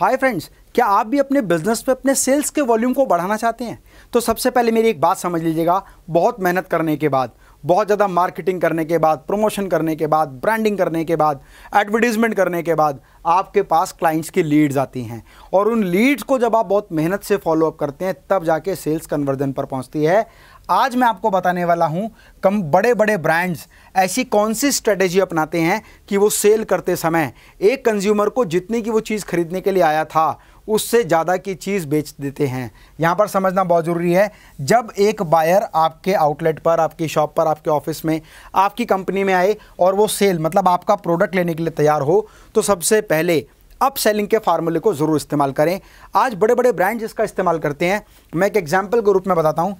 hi friends क्या आप भी अपने बिजनेस पे अपने सेल्स के वॉल्यूम को बढ़ाना चाहते हैं तो सबसे पहले मेरी एक बात समझ लीजिएगा बहुत मेहनत करने के बाद बहुत ज़्यादा मार्केटिंग करने के बाद प्रमोशन करने के बाद ब्रांडिंग करने के बाद एडवर्टीजमेंट करने के बाद आपके पास क्लाइंट्स की लीड्स आती हैं और उन लीड्स को जब आप बहुत मेहनत से फॉलोअप करते हैं तब जाके सेल्स कन्वर्जन पर पहुंचती है आज मैं आपको बताने वाला हूँ कम बड़े बड़े ब्रांड्स ऐसी कौन सी स्ट्रेटेजी अपनाते हैं कि वो सेल करते समय एक कंज्यूमर को जितनी की वो चीज़ खरीदने के लिए आया था उससे ज़्यादा की चीज़ बेच देते हैं यहाँ पर समझना बहुत ज़रूरी है जब एक बायर आपके आउटलेट पर आपकी शॉप पर आपके ऑफिस में आपकी कंपनी में आए और वो सेल मतलब आपका प्रोडक्ट लेने के लिए तैयार हो तो सबसे पहले अप सेलिंग के फार्मूले को ज़रूर इस्तेमाल करें आज बड़े बड़े ब्रांड्स इसका इस्तेमाल करते हैं मैं एक एग्जाम्पल के रूप में बताता हूँ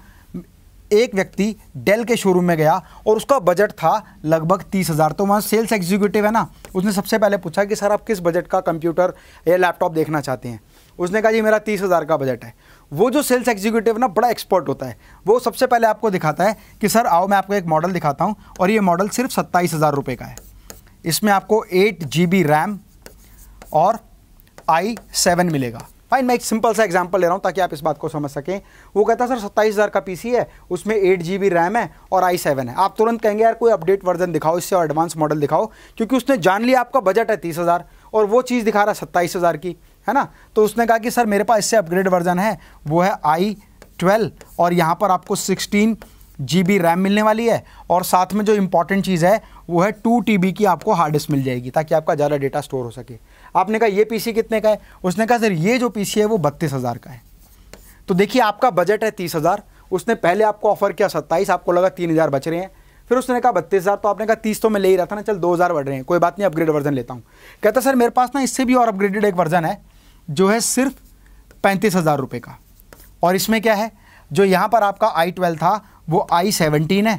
एक व्यक्ति डेल के शोरूम में गया और उसका बजट था लगभग तीस हज़ार तो वहाँ सेल्स एग्जीक्यूटिव है ना उसने सबसे पहले पूछा कि सर आप किस बजट का कंप्यूटर या लैपटॉप देखना चाहते हैं उसने कहा जी मेरा तीस हज़ार का बजट है वो जो सेल्स एग्जीक्यूटिव ना बड़ा एक्सपर्ट होता है वो सबसे पहले आपको दिखाता है कि सर आओ मैं आपको एक मॉडल दिखाता हूँ और ये मॉडल सिर्फ सत्ताईस हज़ार रुपये का है इसमें आपको एट जी बी रैम और आई सेवन मिलेगा फाइन मैं एक सिंपल सा एग्जाम्पल ले रहा हूँ ताकि आप इस बात को समझ सकें वो कहता है सर सत्ताईस हज़ार का पीसी है उसमें एट जी रैम है और आई सेवन है आप तुरंत कहेंगे यार कोई अपडेट वर्जन दिखाओ इससे और एडवांस मॉडल दिखाओ क्योंकि उसने जान लिया आपका बजट है तीस हज़ार और वो चीज़ दिखा रहा है सत्ताईस हज़ार की है ना तो उसने कहा कि सर मेरे पास इससे अपग्रेड वर्जन है वो है आई ट्वेल्व और यहाँ पर आपको सिक्सटीन जी बी रैम मिलने वाली है और साथ में जो इंपॉर्टेंट चीज़ है वो है टू टी बी की आपको हार्ड डिस्क मिल जाएगी ताकि आपका ज़्यादा डेटा स्टोर हो सके आपने कहा ये पीसी कितने का है उसने कहा सर ये जो पीसी है वो बत्तीस हज़ार का है तो देखिए आपका बजट है तीस हज़ार उसने पहले आपको ऑफर किया सत्ताईस आपको लगा तीन हज़ार बच रहे हैं फिर उसने कहा बत्तीस हज़ार तो आपने कहा तीस तो मैं ले ही रहा था ना चल दो हज़ार बढ़ रहे हैं कोई बात नहीं अपग्रेड वर्जन लेता हूँ कहता सर मेरे पास ना इससे भी और अपग्रेडेड एक वर्जन है जो है सिर्फ पैंतीस हज़ार रुपये का और इसमें क्या है जो यहाँ पर आपका आई ट्वेल्व था वो आई सेवनटीन है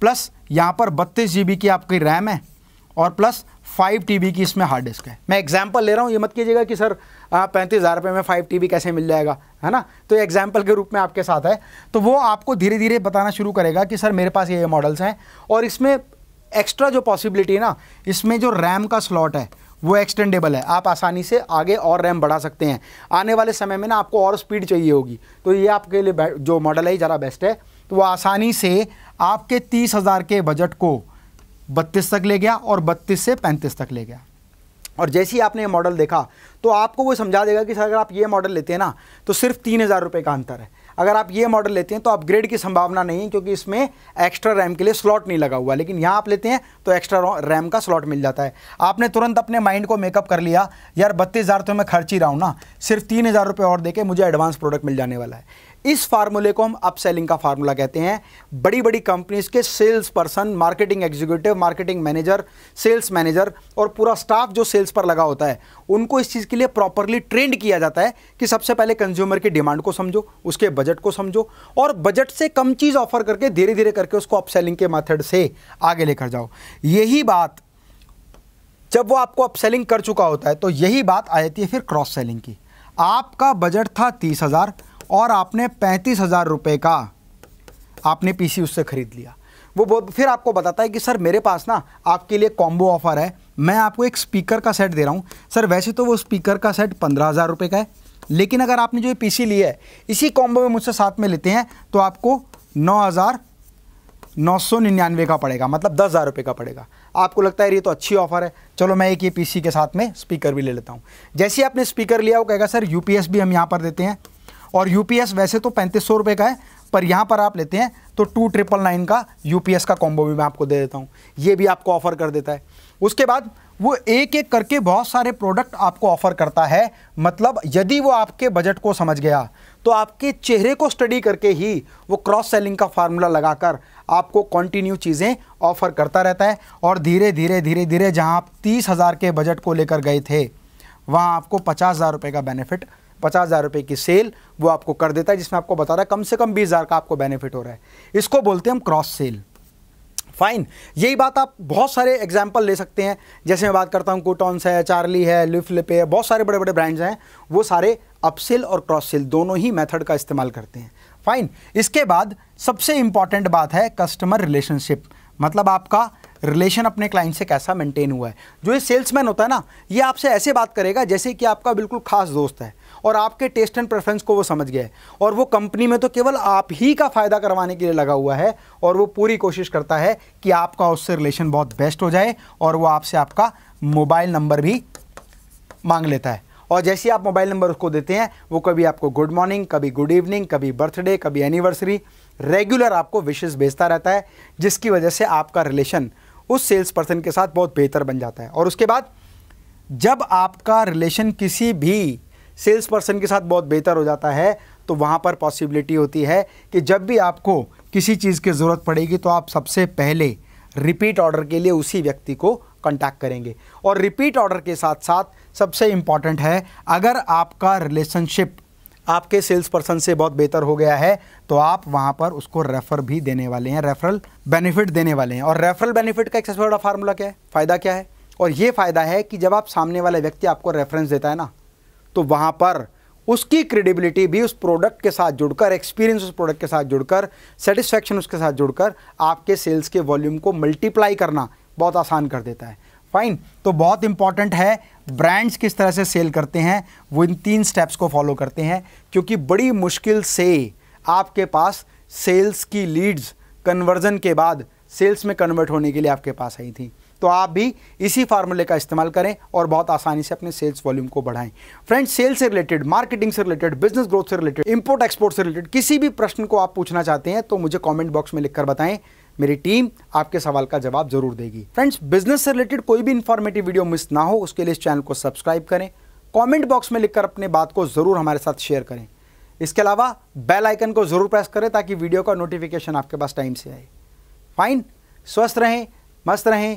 प्लस यहाँ पर बत्तीस जी की आपकी रैम है और प्लस फाइव टी की इसमें हार्ड डिस्क है मैं एग्जाम्पल ले रहा हूँ ये मत कीजिएगा कि सर हाँ, पैंतीस हज़ार रुपये में फाइव टी कैसे मिल जाएगा है ना तो एग्जाम्पल के रूप में आपके साथ है तो वो आपको धीरे धीरे बताना शुरू करेगा कि सर मेरे पास ये मॉडल्स हैं और इसमें एक्स्ट्रा जो पॉसिबिलिटी है ना इसमें जो रैम का स्लॉट है वो एक्सटेंडेबल है आप आसानी से आगे और रैम बढ़ा सकते हैं आने वाले समय में ना आपको और स्पीड चाहिए होगी तो ये आपके लिए जो मॉडल है ज़रा बेस्ट है तो वो आसानी से आपके तीस हज़ार के बजट को बत्तीस तक ले गया और बत्तीस से पैंतीस तक ले गया और जैसे ही आपने ये मॉडल देखा तो आपको वो समझा देगा कि सर अगर आप ये मॉडल लेते हैं ना तो सिर्फ तीन हज़ार रुपये का अंतर है अगर आप ये मॉडल लेते हैं तो अपग्रेड की संभावना नहीं है क्योंकि इसमें एक्स्ट्रा रैम के लिए स्लॉट नहीं लगा हुआ लेकिन यहाँ आप लेते हैं तो एक्स्ट्रा रैम का स्लॉट मिल जाता है आपने तुरंत अपने माइंड को मेकअप कर लिया यार बत्तीस हज़ार तो मैं खर्च ही रहा हूँ ना सिर्फ तीन हज़ार रुपये और देके मुझे एडवांस प्रोडक्ट मिल जाने वाला है इस फार्मूले को हम अपसेलिंग का फार्मूला कहते हैं बड़ी बड़ी कंपनीज के sales person marketing executive marketing manager sales manager और पूरा स्टाफ जो सेल्स पर लगा होता है उनको इस चीज़ के लिए प्रॉपरली ट्रेंड किया जाता है कि सबसे पहले कंज्यूमर की डिमांड को समझो उसके बजट को समझो और बजट से कम चीज़ ऑफर करके धीरे धीरे करके उसको अपसेलिंग के मैथड से आगे लेकर जाओ यही बात जब वो आपको अपसेलिंग कर चुका होता है तो यही बात आ जाती है फिर क्रॉस सेलिंग की आपका बजट था तीस हज़ार और आपने पैंतीस हज़ार रुपये का आपने पीसी उससे ख़रीद लिया वो बहुत फिर आपको बताता है कि सर मेरे पास ना आपके लिए कॉम्बो ऑफ़र है मैं आपको एक स्पीकर का सेट दे रहा हूँ सर वैसे तो वो स्पीकर का सेट पंद्रह हज़ार रुपये का है लेकिन अगर आपने जो ये पीसी लिया है इसी कॉम्बो में मुझसे साथ में लेते हैं तो आपको नौ हज़ार नौ सौ निन्यानवे का पड़ेगा मतलब दस हज़ार रुपये का पड़ेगा आपको लगता है ये तो अच्छी ऑफ़र है चलो मैं एक ये पीसी के साथ में स्पीकर भी ले लेता हूँ जैसे ही आपने स्पीकर लिया वो कहेगा सर यूपीएस भी हम यहाँ पर देते हैं और यूपीएस वैसे तो पैंतीस सौ रुपये का है पर यहाँ पर आप लेते हैं तो टू ट्रिपल नाइन का यूपीएस का कॉम्बो भी मैं आपको दे देता हूँ ये भी आपको ऑफर कर देता है उसके बाद वो एक एक करके बहुत सारे प्रोडक्ट आपको ऑफर करता है मतलब यदि वो आपके बजट को समझ गया तो आपके चेहरे को स्टडी करके ही वो क्रॉस सेलिंग का फार्मूला लगाकर आपको कंटिन्यू चीज़ें ऑफर करता रहता है और धीरे धीरे धीरे धीरे जहाँ आप तीस हज़ार के बजट को लेकर गए थे वहाँ आपको पचास हज़ार रुपये का बेनिफिट पचास हज़ार रुपये की सेल वो आपको कर देता है जिसमें आपको बता रहा है कम से कम बीस हज़ार का आपको बेनिफिट हो रहा है इसको बोलते हैं हम क्रॉस सेल फाइन यही बात आप बहुत सारे एग्जाम्पल ले सकते हैं जैसे मैं बात करता हूँ कोटॉन्स है चार्ली है लिफ्लिप है बहुत सारे बड़े बड़े ब्रांड्स हैं वो सारे अपसेल और क्रॉस सेल दोनों ही मेथड का इस्तेमाल करते हैं फाइन इसके बाद सबसे इंपॉर्टेंट बात है कस्टमर रिलेशनशिप मतलब आपका रिलेशन अपने क्लाइंट से कैसा मेंटेन हुआ है जो ये सेल्समैन होता है ना ये आपसे ऐसे बात करेगा जैसे कि आपका बिल्कुल खास दोस्त है और आपके टेस्ट एंड प्रेफरेंस को वो समझ गया है और वो कंपनी में तो केवल आप ही का फ़ायदा करवाने के लिए लगा हुआ है और वो पूरी कोशिश करता है कि आपका उससे रिलेशन बहुत बेस्ट हो जाए और वो आपसे आपका मोबाइल नंबर भी मांग लेता है और जैसे आप मोबाइल नंबर उसको देते हैं वो कभी आपको गुड मॉर्निंग कभी गुड इवनिंग कभी बर्थडे कभी एनिवर्सरी रेगुलर आपको विशेष भेजता रहता है जिसकी वजह से आपका रिलेशन उस सेल्स पर्सन के साथ बहुत बेहतर बन जाता है और उसके बाद जब आपका रिलेशन किसी भी सेल्स पर्सन के साथ बहुत बेहतर हो जाता है तो वहाँ पर पॉसिबिलिटी होती है कि जब भी आपको किसी चीज़ की ज़रूरत पड़ेगी तो आप सबसे पहले रिपीट ऑर्डर के लिए उसी व्यक्ति को कांटेक्ट करेंगे और रिपीट ऑर्डर के साथ साथ सबसे इम्पॉर्टेंट है अगर आपका रिलेशनशिप आपके सेल्स पर्सन से बहुत बेहतर हो गया है तो आप वहाँ पर उसको रेफर भी देने वाले हैं रेफरल बेनिफिट देने वाले हैं और रेफरल बेनिफिट का एक सबसे बड़ा फार्मूला क्या है फ़ायदा क्या है और ये फ़ायदा है कि जब आप सामने वाला व्यक्ति आपको रेफरेंस देता है ना तो वहाँ पर उसकी क्रेडिबिलिटी भी उस प्रोडक्ट के साथ जुड़कर एक्सपीरियंस उस प्रोडक्ट के साथ जुड़कर सेटिस्फेक्शन उसके साथ जुड़कर आपके सेल्स के वॉल्यूम को मल्टीप्लाई करना बहुत आसान कर देता है फाइन तो बहुत इंपॉर्टेंट है ब्रांड्स किस तरह से सेल करते हैं वो इन तीन स्टेप्स को फॉलो करते हैं क्योंकि बड़ी मुश्किल से आपके पास सेल्स की लीड्स कन्वर्जन के बाद सेल्स में कन्वर्ट होने के लिए आपके पास आई थी तो आप भी इसी फार्मूले का इस्तेमाल करें और बहुत आसानी से अपने सेल्स वॉल्यूम को बढ़ाएं फ्रेंड्स सेल्स से रिलेटेड मार्केटिंग से रिलेटेड बिजनेस ग्रोथ से रिलेटेड इंपोर्ट एक्सपोर्ट से रिलेटेड किसी भी प्रश्न को आप पूछना चाहते हैं तो मुझे कॉमेंट बॉक्स में लिखकर बताएं मेरी टीम आपके सवाल का जवाब जरूर देगी फ्रेंड्स बिजनेस से रिलेटेड कोई भी इंफॉर्मेटिव वीडियो मिस ना हो उसके लिए इस चैनल को सब्सक्राइब करें कमेंट बॉक्स में लिखकर अपने बात को ज़रूर हमारे साथ शेयर करें इसके अलावा बेल आइकन को ज़रूर प्रेस करें ताकि वीडियो का नोटिफिकेशन आपके पास टाइम से आए फाइन स्वस्थ रहें मस्त रहें